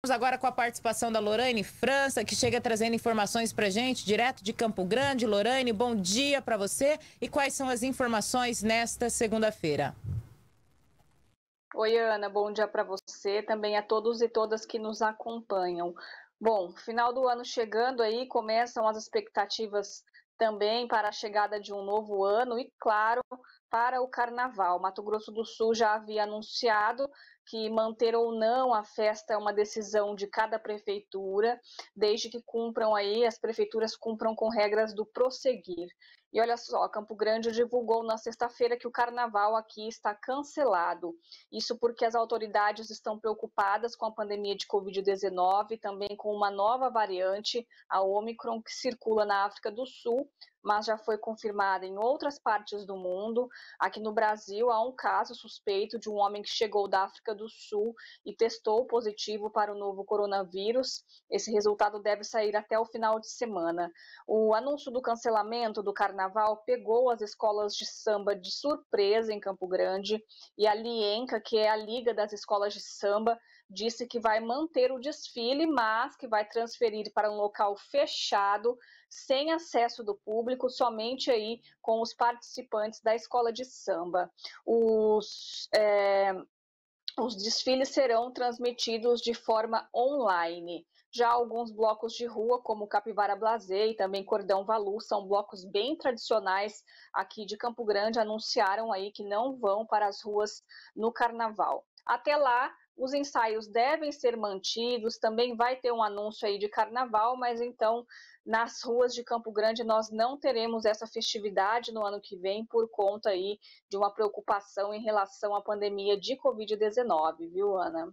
Vamos agora com a participação da Lorane França, que chega trazendo informações para gente direto de Campo Grande. Lorane, bom dia para você e quais são as informações nesta segunda-feira? Oi, Ana, bom dia para você, também a todos e todas que nos acompanham. Bom, final do ano chegando aí, começam as expectativas também para a chegada de um novo ano e, claro, para o carnaval. Mato Grosso do Sul já havia anunciado que manter ou não a festa é uma decisão de cada prefeitura, desde que cumpram aí, as prefeituras cumpram com regras do prosseguir. E olha só, Campo Grande divulgou na sexta-feira que o carnaval aqui está cancelado. Isso porque as autoridades estão preocupadas com a pandemia de Covid-19, também com uma nova variante, a Omicron, que circula na África do Sul, mas já foi confirmada em outras partes do mundo. Aqui no Brasil, há um caso suspeito de um homem que chegou da África do Sul e testou positivo para o novo coronavírus. Esse resultado deve sair até o final de semana. O anúncio do cancelamento do carnaval pegou as escolas de samba de surpresa em Campo Grande e a Lienca, que é a Liga das Escolas de Samba, disse que vai manter o desfile, mas que vai transferir para um local fechado, sem acesso do público, somente aí com os participantes da escola de samba. Os, é, os desfiles serão transmitidos de forma online. Já alguns blocos de rua, como Capivara Blazer e também Cordão Valu, são blocos bem tradicionais aqui de Campo Grande, anunciaram aí que não vão para as ruas no carnaval. Até lá, os ensaios devem ser mantidos, também vai ter um anúncio aí de carnaval, mas então nas ruas de Campo Grande nós não teremos essa festividade no ano que vem por conta aí de uma preocupação em relação à pandemia de COVID-19, viu, Ana?